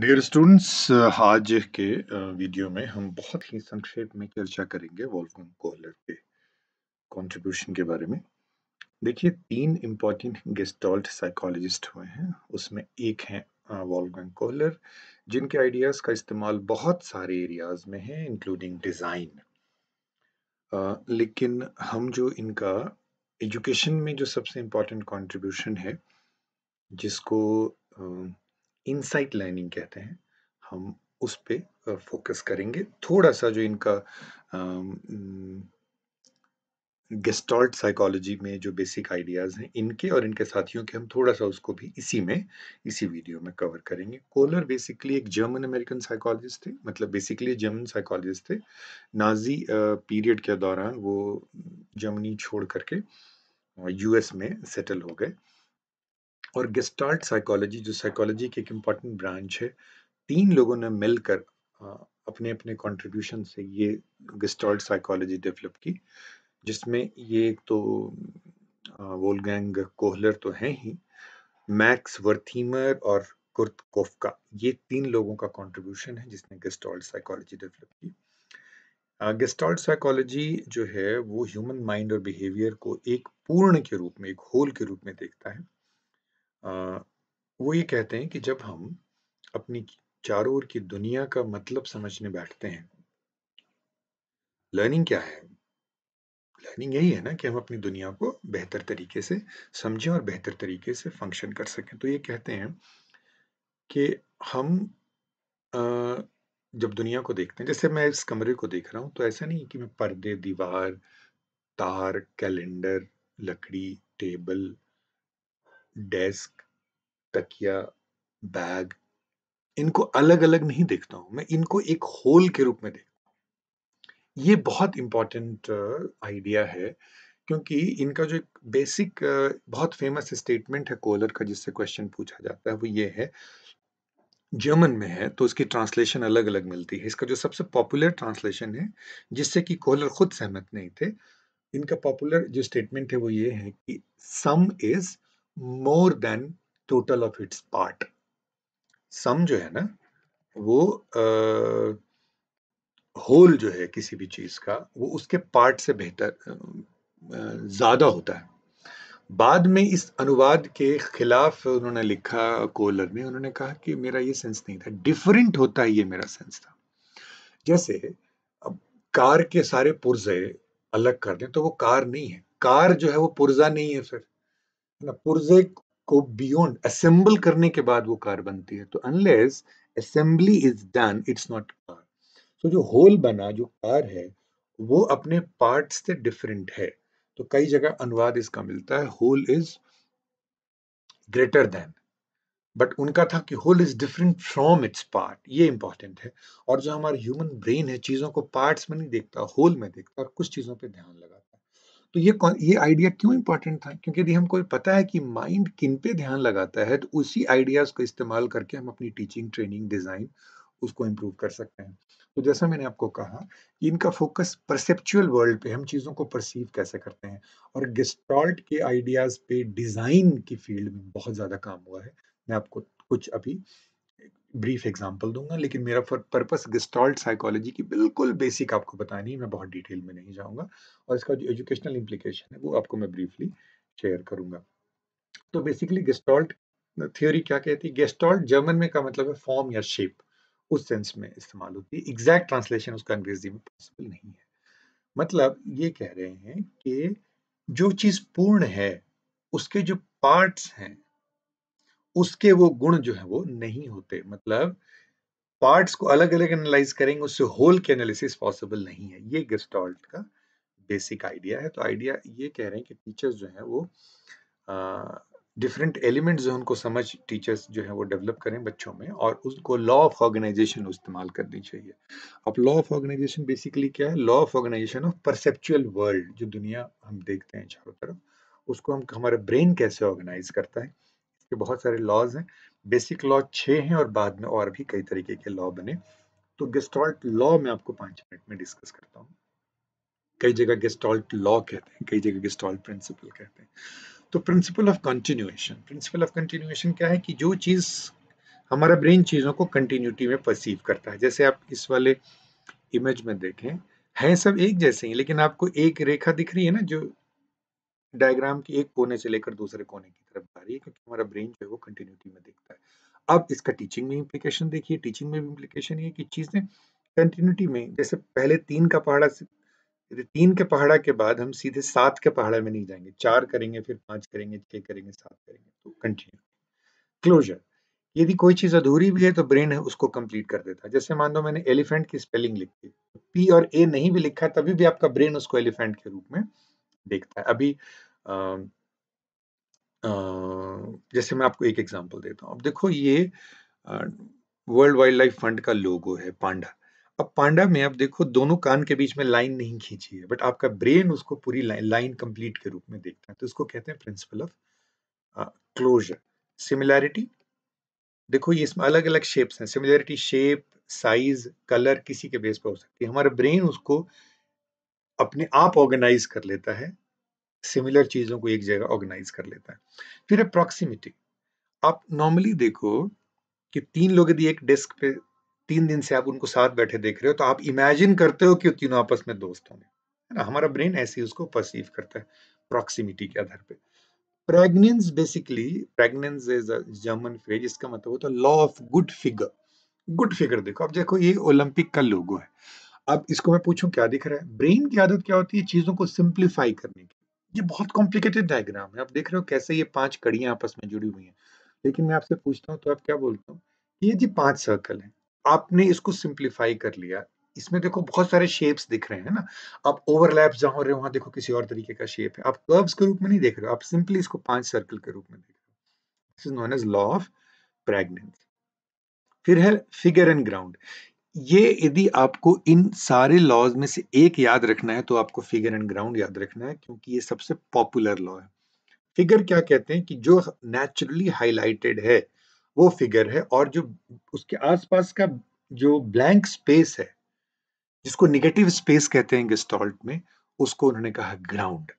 dear students uh, आज के video uh, में हम बहुत ही संक्षेप में चर्चा करेंगे वॉल्कोम कोहलर के कंट्रीब्यूशन के बारे में देखिए तीन इम्पॉर्टेंट गेस्टॉल्ट साइकोलॉजिस्ट हुए हैं उसमें एक हैं वॉल्कोम uh, कोहलर जिनके आइडियाज़ का इस्तेमाल बहुत सारे एरियाज में है इंक्लूडिंग डिज़ाइन लेकिन हम जो इनका एजुकेशन में जो सबसे इम्पोर्टेंट कॉन्ट्रीब्यूशन है जिसको इनसाइट लर्निंग कहते हैं हम उस पर फोकस करेंगे थोड़ा सा जो इनका गेस्टॉल्ट साइकोलॉजी में जो बेसिक आइडियाज़ हैं इनके और इनके साथियों के हम थोड़ा सा उसको भी इसी में इसी वीडियो में कवर करेंगे कोलर बेसिकली एक जर्मन अमेरिकन साइकोलॉजिस्ट थे मतलब बेसिकली जर्मन साइकोलॉजिस्ट थे नाजी पीरियड के दौरान वो जर्मनी छोड़ करके यूएस में सेटल हो गए और गिस्टार्ट साइकोलॉजी जो साइकोलॉजी की एक इम्पॉर्टेंट ब्रांच है तीन लोगों ने मिलकर अपने अपने कंट्रीब्यूशन से ये गिस्टॉल्ट साइकोलॉजी डेवलप की जिसमें ये एक तो वोलगैंग कोहलर तो हैं ही मैक्स वर्थीमर और कुर्त कोफका ये तीन लोगों का कंट्रीब्यूशन है जिसने गिस्टॉल्ट साइकोलॉजी डेवलप की गिस्टॉल्ट साइकोलॉजी जो है वो ह्यूमन माइंड और बिहेवियर को एक पूर्ण के रूप में एक होल के रूप में देखता है वो ये कहते हैं कि जब हम अपनी चारों ओर की दुनिया का मतलब समझने बैठते हैं लर्निंग क्या है लर्निंग यही है ना कि हम अपनी दुनिया को बेहतर तरीके से समझें और बेहतर तरीके से फंक्शन कर सकें तो ये कहते हैं कि हम जब दुनिया को देखते हैं जैसे मैं इस कमरे को देख रहा हूँ तो ऐसा नहीं कि मैं पर्दे दीवार तार कैलेंडर लकड़ी टेबल डेस्क तकिया बैग इनको अलग अलग नहीं देखता हूं मैं इनको एक होल के रूप में देखता हूं ये बहुत इंपॉर्टेंट आइडिया uh, है क्योंकि इनका जो एक बेसिक uh, बहुत फेमस स्टेटमेंट है कोलर का जिससे क्वेश्चन पूछा जाता है वो ये है जर्मन में है तो उसकी ट्रांसलेशन अलग अलग मिलती है इसका जो सबसे पॉपुलर ट्रांसलेशन है जिससे कि कोहलर खुद सहमत नहीं थे इनका पॉपुलर जो स्टेटमेंट है वो ये है कि sum is more than total of its part sum जो है ना वो होल जो है किसी भी चीज का वो उसके पार्ट से बेहतर ज्यादा होता है बाद में इस अनुवाद के खिलाफ उन्होंने लिखा कोलर ने उन्होंने कहा कि मेरा ये सेंस नहीं था डिफरेंट होता ये मेरा सेंस था जैसे अब कार के सारे पुर्जे अलग कर दें तो वो कार नहीं है कार जो है वो पुर्जा नहीं है फिर पुर्जे को बियॉन्ड असेंबल करने के बाद वो कार बनती है तो unless assembly is done it's not car so जो होल बना जो कार है वो अपने पार्ट से डिफरेंट है तो कई जगह अनुवाद इसका मिलता है whole is greater than but उनका था कि whole is different from its part ये इंपॉर्टेंट है और जो हमारा ह्यूमन ब्रेन है चीज़ों को पार्ट्स में नहीं देखता होल में देखता और कुछ चीज़ों पे ध्यान लगाता तो ये ये आइडिया क्यों इंपॉर्टेंट था क्योंकि यदि हमको पता है कि माइंड किन पे ध्यान लगाता है तो उसी आइडियाज़ को इस्तेमाल करके हम अपनी टीचिंग ट्रेनिंग डिज़ाइन उसको इम्प्रूव कर सकते हैं तो जैसा मैंने आपको कहा इनका फोकस परसेप्चुअल वर्ल्ड पे हम चीज़ों को परसीव कैसे करते हैं और गेस्टॉल्ट के आइडियाज़ पे डिज़ाइन की फील्ड में बहुत ज़्यादा काम हुआ है मैं आपको कुछ अभी ब्रीफ एग्जांपल दूंगा लेकिन मेरा पर्पस गिस्टॉल्ट साइकोलॉजी की बिल्कुल बेसिक आपको बतानी है मैं बहुत डिटेल में नहीं जाऊंगा और इसका जो एजुकेशनल इम्प्लीकेशन है वो आपको मैं ब्रीफली शेयर करूंगा तो बेसिकली गिस्टॉल्ट थ्योरी क्या कहती है गेस्टॉल्ट जर्मन में का मतलब है फॉर्म या शेप उस सेंस में इस्तेमाल होती है एग्जैक्ट ट्रांसलेशन उसका अंग्रेजी में पॉसिबल नहीं है मतलब ये कह रहे हैं कि जो चीज़ पूर्ण है उसके जो पार्ट्स हैं उसके वो गुण जो है वो नहीं होते मतलब पार्ट्स को अलग अलग एनालाइज करेंगे उससे होल की एनालिसिस पॉसिबल नहीं है ये गिस्टॉल्ट का बेसिक आइडिया है तो आइडिया ये कह रहे हैं कि टीचर्स जो हैं वो डिफरेंट एलिमेंट्स जो उनको समझ टीचर्स जो है वो डेवलप करें बच्चों में और उसको लॉ ऑफ ऑर्गेनाइजेशन इस्तेमाल करनी चाहिए अब लॉ ऑफ ऑर्गेनाइजेशन बेसिकली क्या है law of organisation of perceptual world जो दुनिया हम देखते हैं चारों तरफ उसको हम हमारा ब्रेन कैसे ऑर्गेनाइज करता है के बहुत सारे लॉज हैं बेसिक लॉ छः हैं और बाद में और भी कई तरीके के लॉ बने तो गेस्टॉल्ट लॉ में आपको पाँच मिनट में डिस्कस करता हूँ कई जगह गेस्टॉल्ट लॉ कहते हैं कई जगह गेस्टॉल्ट प्रिंसिपल कहते हैं तो principle of continuation principle of continuation क्या है कि जो चीज़ हमारा ब्रेन चीज़ों को कंटिन्यूटी में परसीव करता है जैसे आप इस वाले इमेज में देखें हैं सब एक जैसे ही लेकिन आपको एक रेखा दिख रही है ना जो डायग्राम की एक कोने से लेकर दूसरे कोने की तरफ जा रही है क्योंकि हमारा ब्रेन जो है वो कंटिन्यूटी में देखता है अब इसका टीचिंग में इम्प्लीकेशन देखिए टीचिंग में भी इम्प्लीकेशन ये कि चीज़ें कंटिन्यूटी में जैसे पहले तीन का पहाड़ा से तीन के पहाड़ा के बाद हम सीधे सात के पहाड़ा में नहीं जाएंगे चार करेंगे फिर पाँच करेंगे छः करेंगे सात करेंगे तो कंटिन्यू क्लोजर यदि कोई चीज़ अधूरी भी है तो ब्रेन है उसको कंप्लीट कर देता है जैसे मान लो मैंने एलिफेंट की स्पेलिंग लिखी पी और ए नहीं भी लिखा है तभी भी आपका ब्रेन उसको एलिफेंट के रूप में देखता है अभी आ, आ, जैसे मैं आपको एक एग्जांपल देता हूँ अब देखो ये वर्ल्ड वाइल्ड लाइफ फंड का लोगो है पांडा अब पांडा में आप देखो दोनों कान के बीच में लाइन नहीं खींची है बट आपका ब्रेन उसको पूरी लाइन कंप्लीट के रूप में देखता है तो इसको कहते हैं प्रिंसिपल ऑफ क्लोजर सिमिलैरिटी देखो ये इसमें अलग अलग शेप्स हैं सिमिलैरिटी शेप साइज कलर किसी के बेस पर हो सकती है हमारा ब्रेन उसको अपने आप ऑर्गेनाइज कर लेता है सिमिलर चीज़ों को एक जगह ऑर्गेनाइज कर लेता है फिर है आप नॉर्मली देखो कि तीन लोग यदि एक डेस्क पे तीन दिन से आप उनको साथ बैठे देख रहे हो तो आप इमेजिन करते हो कि वो तीनों आपस में दोस्त होंगे है ना हमारा ब्रेन ऐसे ही उसको परसीव करता है प्रॉक्सिमिटी के आधार पे pragnanz basically pragnanz is a German phrase इसका मतलब होता है law of good figure good figure देखो अब देखो ये ओलंपिक का लोगो है अब इसको मैं पूछूं क्या दिख रहा है ब्रेन की आदत क्या होती है चीज़ों को सिंप्लीफाई करने की ये बहुत कॉम्प्लिकेटेड डायग्राम है आप देख रहे हो कैसे ये पांच कड़ियां आपस में जुड़ी हुई हैं लेकिन मैं आपसे पूछता हूँ तो आप क्या बोलते हो ये जी पांच सर्कल है आपने इसको सिंप्लीफाई कर लिया इसमें देखो बहुत सारे शेप्स दिख रहे हैं ना आप ओवरलैप जहां हो रहे हो वहां देखो किसी और तरीके का शेप है आप कर्व्स के रूप में नहीं देख रहे हो आप सिंपली इसको पांच सर्कल के रूप में देख रहे हो this is known as law of pragnanz फिर है फिगर एंड ग्राउंड ये यदि आपको इन सारे लॉज में से एक याद रखना है तो आपको फिगर एंड ग्राउंड याद रखना है क्योंकि ये सबसे पॉपुलर लॉ है फिगर क्या कहते हैं कि जो नेचुरली हाईलाइटेड है वो फिगर है और जो उसके आसपास का जो ब्लैंक स्पेस है जिसको निगेटिव स्पेस कहते हैं गेस्टॉल्ट में उसको उन्होंने कहा ग्राउंड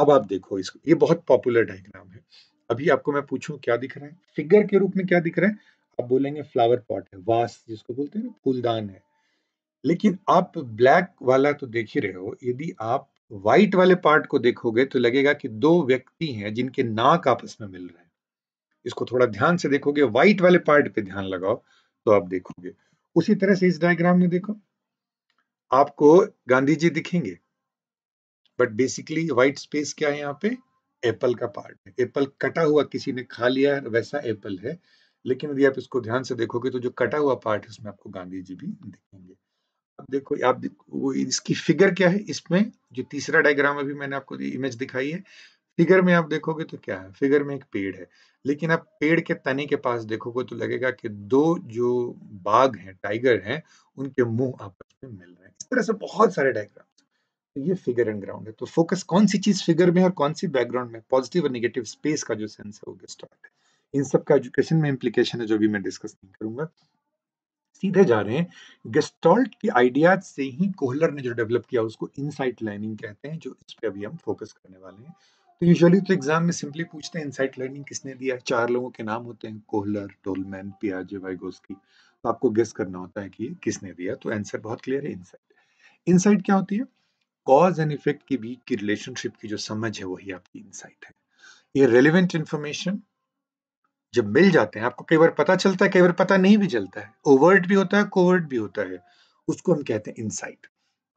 अब आप देखो इसको ये बहुत पॉपुलर डायग्राम है अभी आपको मैं पूछूं क्या दिख रहा है फिगर के रूप में क्या दिख रहा है आप बोलेंगे फ्लावर पॉट है वास जिसको बोलते हैं ना फूलदान है लेकिन आप ब्लैक वाला तो देख ही रहे हो यदि आप व्हाइट वाले पार्ट को देखोगे तो लगेगा कि दो व्यक्ति हैं जिनके नाक आपस में मिल रहे हैं इसको थोड़ा ध्यान से देखोगे व्हाइट वाले पार्ट पे ध्यान लगाओ तो आप देखोगे उसी तरह से इस डायग्राम में देखो आपको गांधी जी दिखेंगे बट बेसिकली व्हाइट स्पेस क्या है यहाँ पे एप्पल का पार्ट है एप्पल कटा हुआ किसी ने खा लिया वैसा एप्पल है लेकिन यदि आप इसको ध्यान से देखोगे तो जो कटा हुआ पार्ट है उसमें आपको गांधी जी भी दिखेंगे अब देखो आप देखो, वो इसकी फिगर क्या है इसमें जो तीसरा डायग्राम अभी मैंने आपको इमेज दिखाई है फिगर में आप देखोगे तो क्या है फिगर में एक पेड़ है लेकिन आप पेड़ के तने के पास देखोगे तो लगेगा कि दो जो बाघ हैं टाइगर हैं उनके मुंह आपस में मिल रहे हैं इस तरह से बहुत सारे डायग्राम तो ये फिगर एंड ग्राउंड है तो फोकस कौन सी चीज फिगर में और कौन सी बैकग्राउंड में पॉजिटिव और निगेटिव स्पेस का जो सेंस है वो स्टार्ट है इन सब का एजुकेशन में इम्प्लीकेशन है जो भी मैं डिस्कस नहीं करूंगा सीधे जा रहे हैं गेस्टॉल्ट के आइडिया से ही कोहलर ने जो डेवलप किया उसको इनसाइट लर्निंग कहते हैं जो इस पर अभी हम फोकस करने वाले हैं तो यूजुअली तो एग्जाम में सिंपली पूछते हैं इनसाइट लर्निंग किसने दिया चार लोगों के नाम होते हैं कोहलर टोलमैन पियाजे वाइगोस्की तो आपको गेस करना होता है कि किसने दिया तो आंसर बहुत क्लियर है इनसाइट इनसाइट क्या होती है कॉज एंड इफेक्ट के बीच की रिलेशनशिप की जो समझ है वही आपकी इनसाइट है ये रेलिवेंट इन्फॉर्मेशन जब मिल जाते हैं आपको कई बार पता चलता है कई बार पता नहीं भी चलता है ओवर्ट भी होता है कोवर्ट भी होता है उसको हम कहते हैं इनसाइट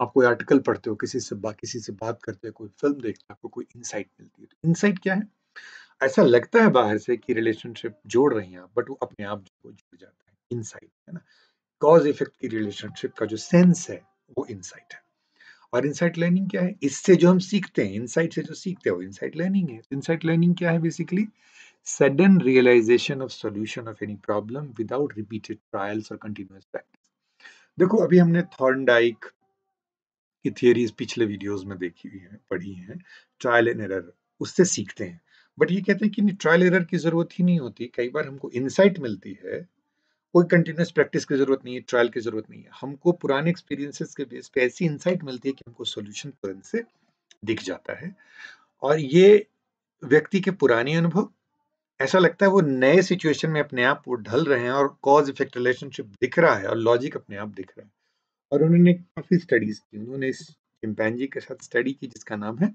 आप कोई आर्टिकल पढ़ते हो किसी से बात किसी से बात करते हो कोई फिल्म देखते हो आपको कोई इनसाइट मिलती है तो इनसाइट क्या है ऐसा लगता है बाहर से कि रिलेशनशिप जोड़ रही हैं आप बट वो अपने आप जो जुड़ जाता है इनसाइट है ना कॉज इफेक्ट की रिलेशनशिप का जो सेंस है वो इनसाइट है और इनसाइट लर्निंग क्या है इससे जो हम सीखते हैं इनसाइट से जो सीखते हैं वो इनसाइट लर्निंग है इनसाइट लर्निंग क्या है basically sudden realization of solution of any problem without repeated trials or continuous practice देखो अभी हमने थॉर्नडाइक की थियरीज पिछले वीडियोस में देखी हुई हैं पढ़ी हैं ट्रायल एंड एरर उससे सीखते हैं बट ये कहते हैं कि ट्रायल एरर की जरूरत ही नहीं होती कई बार हमको इनसाइट मिलती है कोई कंटिन्यूस प्रैक्टिस की जरूरत नहीं है ट्रायल की जरूरत नहीं है हमको पुराने एक्सपीरियंसेस के बेस पे ऐसी इंसाइट मिलती है कि हमको सोल्यूशन तुरंत से दिख जाता है और ये व्यक्ति के पुराने अनुभव ऐसा लगता है वो नए सिचुएशन में अपने आप वो ढल रहे हैं और कॉज इफेक्ट रिलेशनशिप दिख रहा है और लॉजिक अपने आप दिख रहा है और उन्होंने काफ़ी स्टडीज की उन्होंने इस चिंपैनजी के साथ स्टडी की जिसका नाम है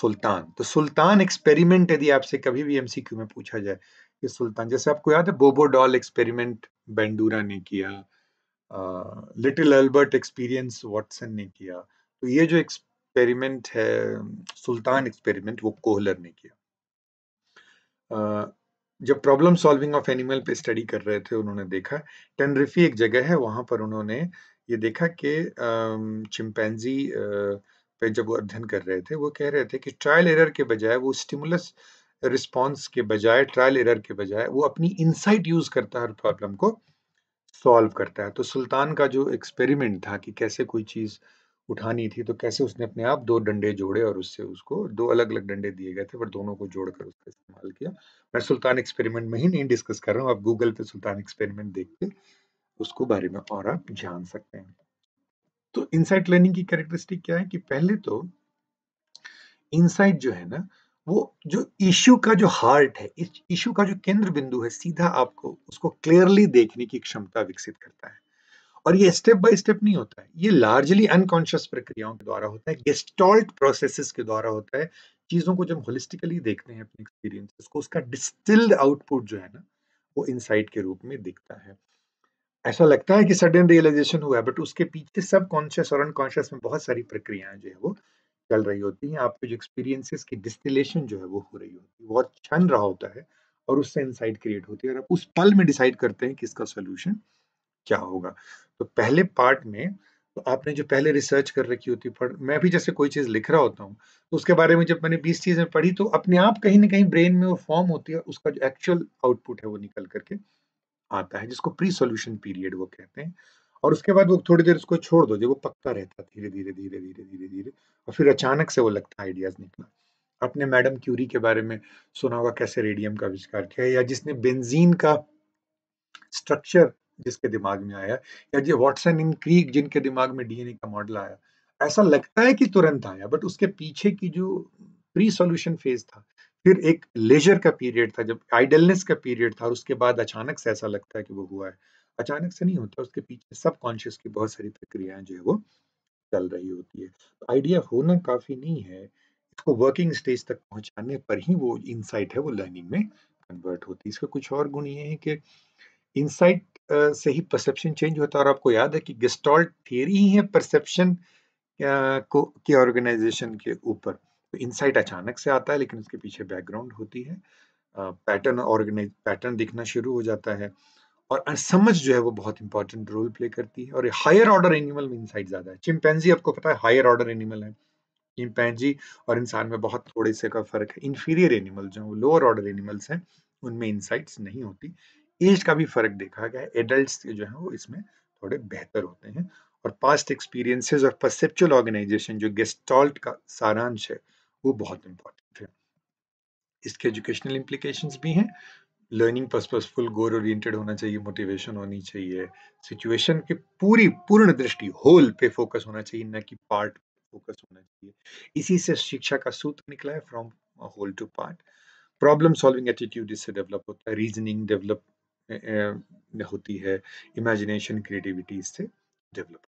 सुल्तान तो सुल्तान एक्सपेरिमेंट यदि आपसे कभी भी एमसीक्यू में पूछा जाए कि सुल्तान जैसे आपको याद है बोबो डॉल एक्सपेरिमेंट बेंडूरा ने किया लिटिल अल्बर्ट एक्सपीरियंस वॉटसन ने किया तो ये जो एक्सपेरिमेंट है सुल्तान एक्सपेरिमेंट वो कोहलर ने किया जब प्रॉब्लम सॉल्विंग ऑफ एनिमल पे स्टडी कर रहे थे उन्होंने देखा टेनरिफी एक जगह है वहां पर उन्होंने ये देखा कि चिंपैनजी पे जब वो अध्ययन कर रहे थे वो कह रहे थे कि ट्रायल एरर के बजाय वो स्टिमुलस रिस्पॉन्स के बजाय ट्रायल एरर के बजाय वो अपनी इनसाइट यूज करता है हर प्रॉब्लम को सॉल्व करता है तो सुल्तान का जो एक्सपेरिमेंट था कि कैसे कोई चीज़ उठानी थी तो कैसे उसने अपने आप दो डंडे जोड़े और उससे उसको दो अलग अलग डंडे दिए गए थे पर दोनों को जोड़कर उसका इस्तेमाल किया मैं सुल्तान एक्सपेरिमेंट में ही नहीं डिस्कस कर रहा हूँ आप गूगल पे सुल्तान एक्सपेरिमेंट देख के उसको बारे में और आप जान सकते हैं तो इनसाइट लर्निंग की कैरेक्टरिस्टिक क्या है कि पहले तो इनसाइट जो है ना वो जो इश्यू का जो हार्ट है इस इशू का जो केंद्र बिंदु है सीधा आपको उसको क्लियरली देखने की क्षमता विकसित करता है और ये स्टेप बाय स्टेप नहीं होता है ये लार्जली अनकॉन्शियस प्रक्रियाओं के द्वारा होता है गेस्टॉल्ट प्रोसेसेस के द्वारा होता है चीज़ों को जब होलिस्टिकली देखते हैं अपने एक्सपीरियंसेस को उसका डिस्टिल्ड आउटपुट जो है ना वो इनसाइट के रूप में दिखता है ऐसा लगता है कि सडन रियलाइजेशन हुआ है बट उसके पीछे सब कॉन्शियस और अनकॉन्शियस में बहुत सारी प्रक्रियाएं जो है वो चल रही होती हैं आपके जो एक्सपीरियंसेस की डिस्टिलेशन जो है वो हो रही होती है बहुत छन रहा होता है और उससे इनसाइट क्रिएट होती है और आप उस पल में डिसाइड करते हैं कि इसका सोल्यूशन क्या होगा तो पहले पार्ट में तो आपने जो पहले रिसर्च कर रखी होती पढ़ मैं भी जैसे कोई चीज़ लिख रहा होता हूँ तो उसके बारे में जब मैंने बीस चीज़ें पढ़ी तो अपने आप कहीं ना कहीं ब्रेन में वो फॉर्म होती है उसका जो एक्चुअल आउटपुट है वो निकल करके आता है जिसको प्री सोल्यूशन पीरियड वो कहते हैं और उसके बाद वो थोड़ी देर उसको छोड़ दो जब वो पकता रहता है धीरे धीरे धीरे धीरे धीरे धीरे और फिर अचानक से वो लगता है आइडियाज़ निकला आपने मैडम क्यूरी के बारे में सुना होगा कैसे रेडियम का आविष्कार किया या जिसने बेंजीन का स्ट्रक्चर जिसके दिमाग में आया या जो वॉटसन इन क्रीक जिनके दिमाग में डीएनए का मॉडल आया ऐसा लगता है कि तुरंत आया बट उसके पीछे की जो प्री सॉल्यूशन फेज था फिर एक लेजर का पीरियड था जब आइडलनेस का पीरियड था और उसके बाद अचानक से ऐसा लगता है कि वो हुआ है अचानक से नहीं होता उसके पीछे सब कॉन्शियस की बहुत सारी प्रक्रियाएं जो है वो चल रही होती है तो आइडिया होना काफ़ी नहीं है इसको वर्किंग स्टेज तक पहुंचाने पर ही वो इनसाइट है वो लर्निंग में कन्वर्ट होती है इसका कुछ और गुण ये है कि इनसाइट से ही परसेप्शन चेंज होता है और आपको याद है कि गेस्टॉल्ट थियरी ही है परसेप्शन को के ऑर्गेनाइजेशन के ऊपर तो इनसाइट अचानक से आता है लेकिन उसके पीछे बैकग्राउंड होती है पैटर्न ऑर्गेनाइज पैटर्न दिखना शुरू हो जाता है और समझ जो है वो बहुत इंपॉर्टेंट रोल प्ले करती है और हायर ऑर्डर एनिमल में इनसाइट ज़्यादा है चिमपैनजी आपको पता है हायर ऑर्डर एनिमल है चिमपैनजी और इंसान में बहुत थोड़े से का फर्क है इन्फीरियर एनिमल जो है वो लोअर ऑर्डर एनिमल्स हैं उनमें इंसाइट्स नहीं होती एज का भी फर्क देखा गया है एडल्ट जो है वो इसमें थोड़े बेहतर होते हैं और पास्ट एक्सपीरियंसेस और परसेप्चुअल ऑर्गेनाइजेशन जो गेस्टॉल्ट का सारांश है वो बहुत इंपॉर्टेंट है इसके एजुकेशनल इम्प्लीकेशन भी हैं लर्निंग पर्सपजफुल गोल ओरिएंटेड होना चाहिए मोटिवेशन होनी चाहिए सिचुएशन के पूरी पूर्ण दृष्टि होल पे फोकस होना चाहिए न कि पार्ट फोकस होना चाहिए इसी से शिक्षा का सूत्र निकला है from whole to part problem solving attitude इससे डेवलप होता है रीजनिंग डेवलप होती है इमेजिनेशन क्रिएटिविटी इससे डेवलप